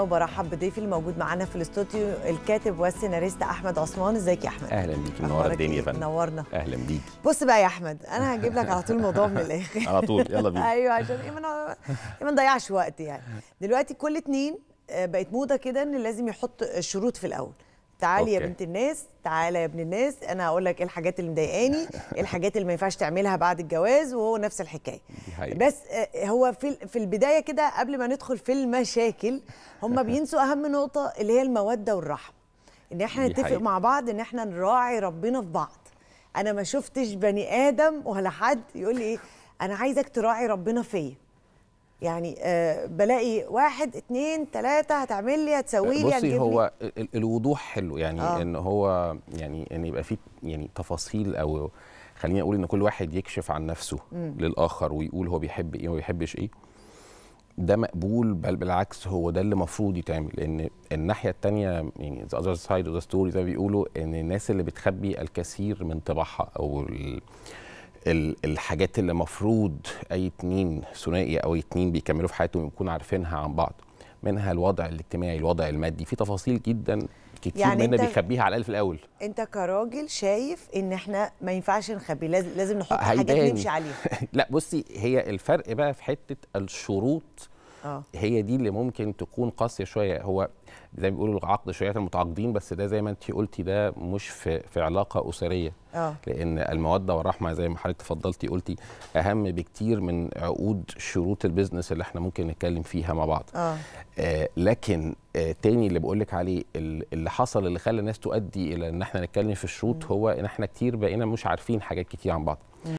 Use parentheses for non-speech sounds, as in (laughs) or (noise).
وبرحب بضيفي الموجود معانا في الاستوديو الكاتب والسيناريست احمد عثمان ازيك يا احمد اهلا بيك منور الدنيا إيه؟ فندم نورنا اهلا بيك بص بقى يا احمد انا هجيب لك على طول الموضوع من الاخر (laughs) على طول يلا بينا ايوه عشان ايه ما إيه نضيعش وقت يعني دلوقتي كل اتنين آه، بقت موضه كده ان لازم يحط شروط في الاول تعالي أوكي. يا بنت الناس تعالى يا ابن الناس انا هقول لك ايه الحاجات اللي مضايقاني (laughs) الحاجات اللي ما ينفعش تعملها بعد الجواز وهو نفس الحكايه بس آه، هو في في البدايه كده قبل ما ندخل في المشاكل هم (laughs) بينسوا اهم نقطه اللي هي الموده والرحمه ان احنا نتفق مع بعض ان احنا نراعي ربنا في بعض انا ما شفتش بني ادم ولا حد يقول لي ايه انا عايزك تراعي ربنا فيا يعني آه بلاقي واحد اتنين تلاتة هتعمل لي هتسوي لي بصي هو لي. الوضوح حلو يعني آه. ان هو يعني ان يبقى في يعني تفاصيل او خليني اقول ان كل واحد يكشف عن نفسه م. للاخر ويقول هو بيحب ايه وما بيحبش ايه ده مقبول بل بالعكس هو ده اللي المفروض يتعمل لان الناحيه الثانيه يعني ذا اذر سايد اوف ذا ستوري زي ما بيقولوا ان الناس اللي بتخبي الكثير من طباعها او الحاجات اللي مفروض اي اتنين ثنائي او اتنين بيكملوا في حياتهم يكونوا عارفينها عن بعض منها الوضع الاجتماعي الوضع المادي في تفاصيل جدا كتير يعني منها بيخبيها على الاقل في الاول انت كراجل شايف ان احنا ما ينفعش نخبي لازم لازم نحط حاجات نمشي عليها (laughs) لا بصي هي الفرق بقى في حته الشروط آه. هي دي اللي ممكن تكون قاسيه شويه هو زي ما بيقولوا العقد شويه المتعاقدين بس ده زي ما انت قلتي ده مش في في علاقه اسريه أوه. لان الموده والرحمه زي ما حضرتك تفضلتي قلتي اهم بكتير من عقود شروط البيزنس اللي احنا ممكن نتكلم فيها مع بعض آه. آه لكن آه تاني اللي بقول لك عليه اللي حصل اللي خلى الناس تؤدي الى ان احنا نتكلم في الشروط م. هو ان احنا كتير بقينا مش عارفين حاجات كتير عن بعض